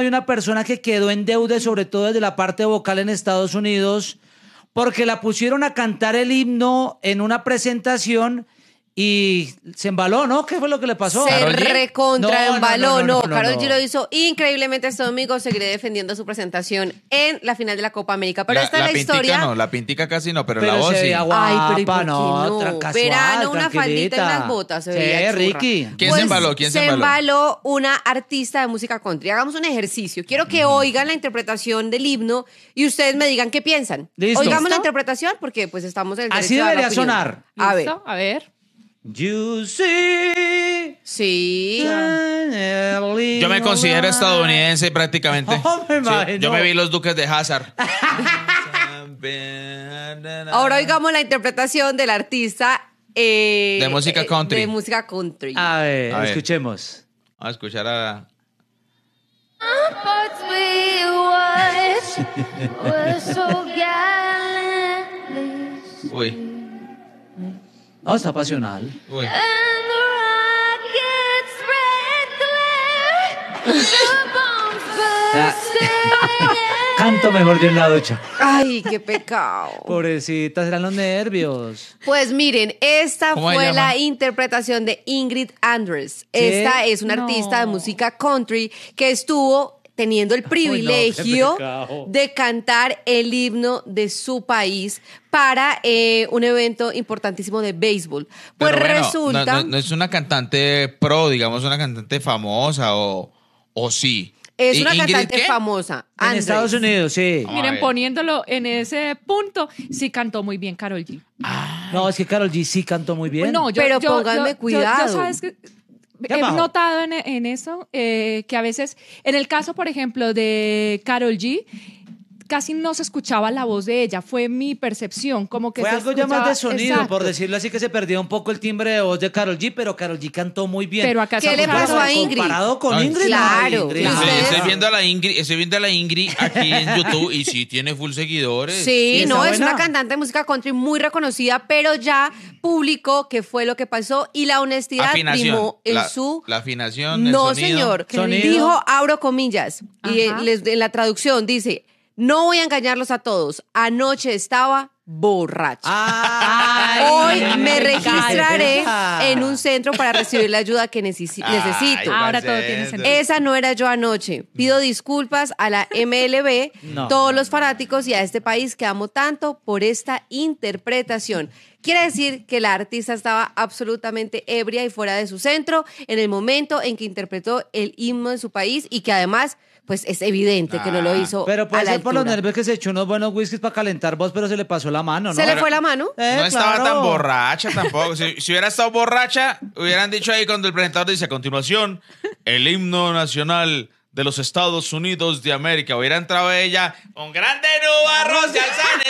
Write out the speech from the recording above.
hay una persona que quedó en deuda, sobre todo desde la parte vocal en Estados Unidos, porque la pusieron a cantar el himno en una presentación y se embaló, ¿no? ¿Qué fue lo que le pasó? Se recontra embaló, no, Carol G lo hizo increíblemente este domingo, seguiré defendiendo su presentación en la final de la Copa América, pero esta es la historia. la pintica casi no, pero, la voz sí. Ay, pero otra por Verano, una faldita las botas, Ricky. ¿Quién pues se embaló? ¿Quién se embaló? Se embaló una artista de música country. Hagamos un ejercicio. Quiero que oigan la interpretación del himno y ustedes me digan qué piensan. ¿Listo? Oigamos la interpretación porque pues estamos en el Así debería sonar. A ver. A ver. You see. Sí. Yo me considero estadounidense prácticamente. Oh, yo me vi los duques de Hazard. Ahora oigamos la interpretación del artista. Eh, de música eh, country. De música country. A ver, escuchemos. Vamos a escuchar a. Uy. No, ah, está pasional. Ah. Canto mejor que en la ducha. Ay, qué pecado. Pobrecitas, eran los nervios. Pues miren, esta fue la interpretación de Ingrid Andres. Esta es una artista de música country que estuvo teniendo el privilegio de cantar el himno de su país para eh, un evento importantísimo de béisbol. Pues resulta... No, es una cantante pro, digamos, una cantante famosa o, o sí. Es una cantante famosa. En Estados Unidos, sí. Miren, poniéndolo en ese punto, sí cantó muy bien Carol G. Ah. no, es que Carol G sí cantó muy bien. No, pero pónganme cuidado he notado en, en eso eh, que a veces, en el caso, por ejemplo, de Carol G, casi no se escuchaba la voz de ella, fue mi percepción, como que... Fue algo ya más de sonido, por decirlo así, que se perdió un poco el timbre de voz de Carol G, pero Carol G cantó muy bien. Pero ¿Qué le pasó a Ingrid? Comparado con Ingrid. Claro. estoy, viendo a la Ingrid, estoy viendo a la Ingrid aquí en YouTube y sí tiene full seguidores. Sí, no, es una cantante de música country muy reconocida, pero ya publicó qué fue lo que pasó y la honestidad en su... La afinación, el No, señor. Dijo, abro comillas, y en la traducción dice no voy a engañarlos a todos. Anoche estaba borracha. Hoy me registraré en un centro para recibir la ayuda que necesito. Ahora todo tiene sentido. Esa no era yo anoche. Pido disculpas a la MLB, todos los fanáticos y a este país que amo tanto por esta interpretación. Quiere decir que la artista estaba absolutamente ebria y fuera de su centro en el momento en que interpretó el himno de su país y que además pues es evidente que no lo ah. hizo. Pero puede ser por los nervios que se echó unos buenos whiskies para calentar voz, pero se le pasó la mano, ¿no? Se le fue la mano. Eh, no estaba tan borracha tampoco. Si, hubiera estado borracha, hubieran dicho ahí cuando el presentador dice a continuación, el himno nacional de los Estados Unidos de América. Hubiera entrado ella con grande nubarros y alzanes.